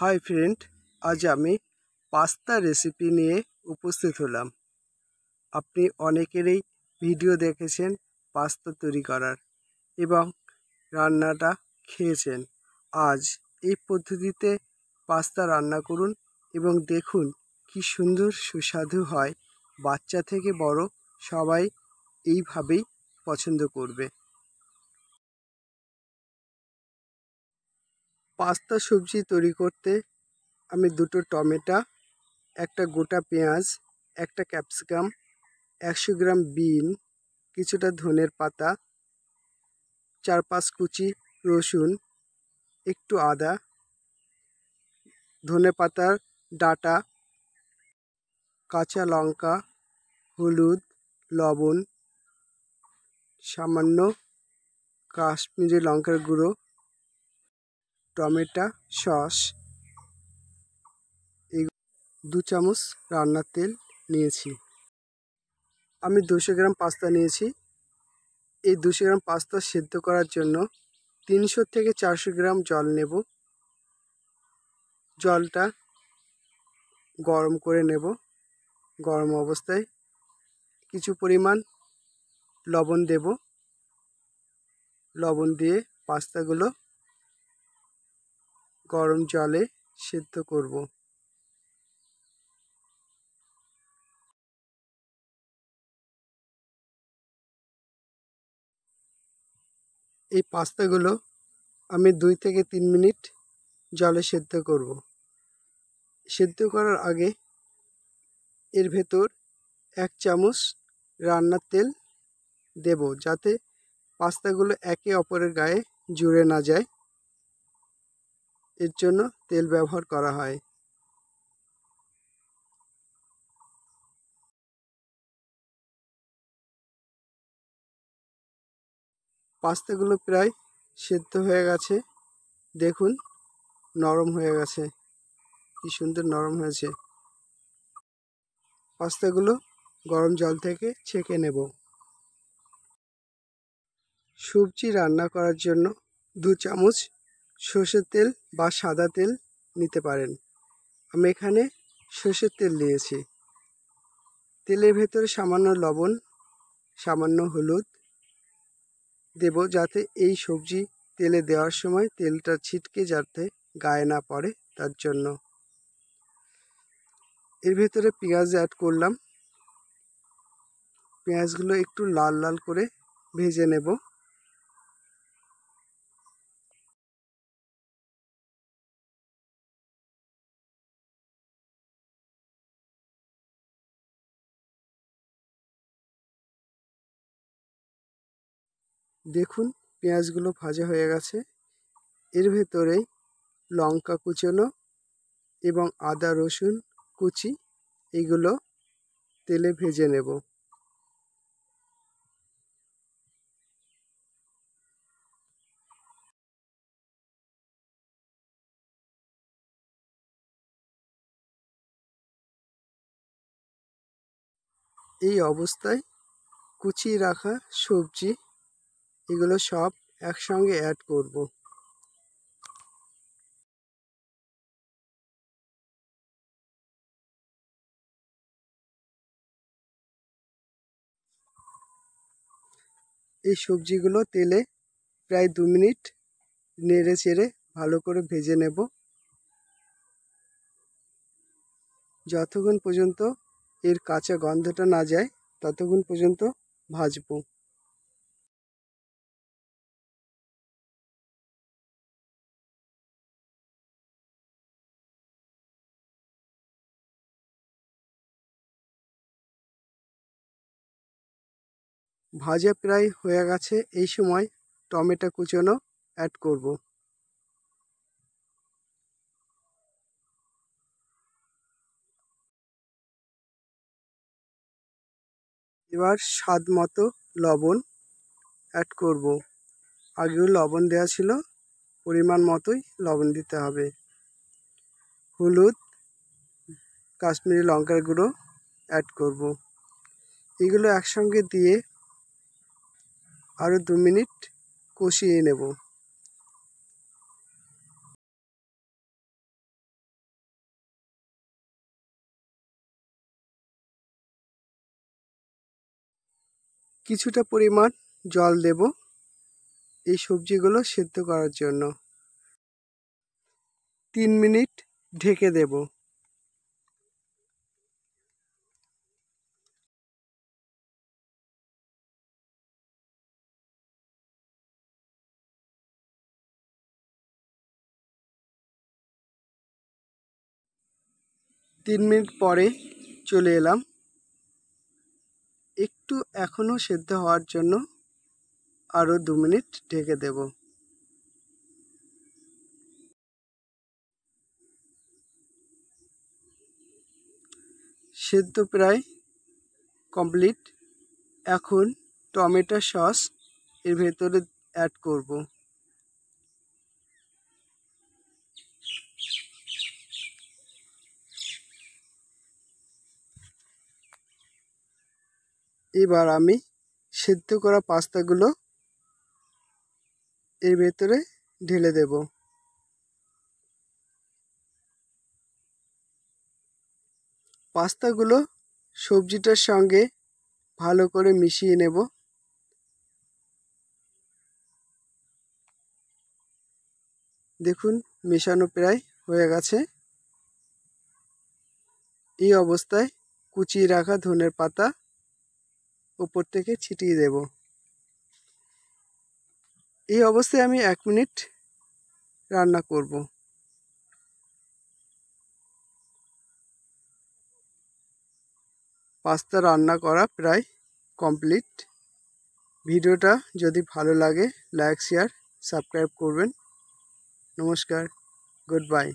hi friend আজ আমি pasta recipe নিয়ে উপস্থিত হলাম আপনি অনেকেরই ভিডিও দেখেছেন পাস্তা তৈরি করার এবং রান্নাটা খেয়েছেন আজ এই পদ্ধতিতে পাস্তা রান্না করুন এবং দেখুন কি সুন্দর সুস্বাদু হয় বাচ্চা থেকে বড় সবাই এইভাবেই পছন্দ করবে পাস্তা সবজি তৈরি করতে আমি দুটো টমেটো একটা গোটা পেঁয়াজ একটা ক্যাপসিকাম একশো গ্রাম বিন কিছুটা ধনের পাতা চার পাঁচ কুচি রসুন একটু আদা ধনে পাতার ডাটা কাঁচা লঙ্কা হলুদ লবণ সামান্য কাশ্মীরি লঙ্কার গুঁড়ো টমেটো সস এই দু চামচ রান্নার তেল নিয়েছি আমি দুশো গ্রাম পাস্তা নিয়েছি এই দুশো গ্রাম পাস্তা সেদ্ধ করার জন্য তিনশো থেকে চারশো গ্রাম জল নেব জলটা গরম করে নেব গরম অবস্থায় কিছু পরিমাণ লবণ দেব লবণ দিয়ে পাস্তাগুলো গরম জলে সেদ্ধ করব এই পাস্তাগুলো আমি দুই থেকে তিন মিনিট জলে সেদ্ধ করব সেদ্ধ করার আগে এর ভেতর এক চামচ রান্নার তেল দেব যাতে পাস্তাগুলো একে অপরের গায়ে জুড়ে না যায় এর জন্য তেল ব্যবহার করা হয় পাস্তাগুলো প্রায় সেদ্ধ হয়ে গেছে দেখুন নরম হয়ে গেছে কি সুন্দর নরম হয়েছে পাস্তাগুলো গরম জল থেকে ছেঁকে নেব সবজি রান্না করার জন্য দু চামচ সর্ষের তেল বা সাদা তেল নিতে পারেন আমি এখানে সর্ষের তেল নিয়েছি তেলের ভেতরে সামান্য লবণ সামান্য হলুদ দেব যাতে এই সবজি তেলে দেওয়ার সময় তেলটা ছিটকে যাতে গায়ে না পড়ে তার জন্য এর ভেতরে পেঁয়াজ অ্যাড করলাম পেঁয়াজগুলো একটু লাল লাল করে ভেজে নেব দেখুন পেঁয়াজগুলো ভাজা হয়ে গেছে এর ভেতরে লঙ্কা কুচানো এবং আদা রসুন কুচি এগুলো তেলে ভেজে নেব এই অবস্থায় কুচিয়ে রাখা সবজি এগুলো সব একসঙ্গে অ্যাড করব এই সবজিগুলো তেলে প্রায় দু মিনিট নেড়ে চেড়ে ভালো করে ভেজে নেব যতক্ষণ পর্যন্ত এর কাঁচা গন্ধটা না যায় ততক্ষণ পর্যন্ত ভাজবো ভাজা প্রায় হয়ে গেছে এই সময় টমেটো কুচোনো অ্যাড করব এবার স্বাদ মতো লবণ অ্যাড করব আগেও লবণ দেওয়া ছিল পরিমাণ মতোই লবণ দিতে হবে হলুদ কাশ্মীরি লঙ্কার গুঁড়ো অ্যাড করব এগুলো একসঙ্গে দিয়ে আরও দু মিনিট কষিয়ে নেব কিছুটা পরিমাণ জল দেব এই সবজিগুলো সেদ্ধ করার জন্য তিন মিনিট ঢেকে দেবো তিন মিনিট পরে চলে এলাম একটু এখনও সেদ্ধ হওয়ার জন্য আরও দু মিনিট ঢেকে দেব সেদ্ধ প্রায় কমপ্লিট এখন টমেটো সস এর ভেতরে অ্যাড করব এবার আমি সেদ্ধ করা পাস্তাগুলো এর ভেতরে ঢেলে দেব পাস্তাগুলো সবজিটার সঙ্গে ভালো করে মিশিয়ে নেব দেখুন মেশানো প্রায় হয়ে গেছে এই অবস্থায় কুচিয়ে রাখা ধনের পাতা উপর থেকে ছিটিয়ে দেব এই অবস্থায় আমি এক মিনিট রান্না করব পাস্তা রান্না করা প্রায় কমপ্লিট ভিডিওটা যদি ভালো লাগে লাইক শেয়ার সাবস্ক্রাইব করবেন নমস্কার গুড বাই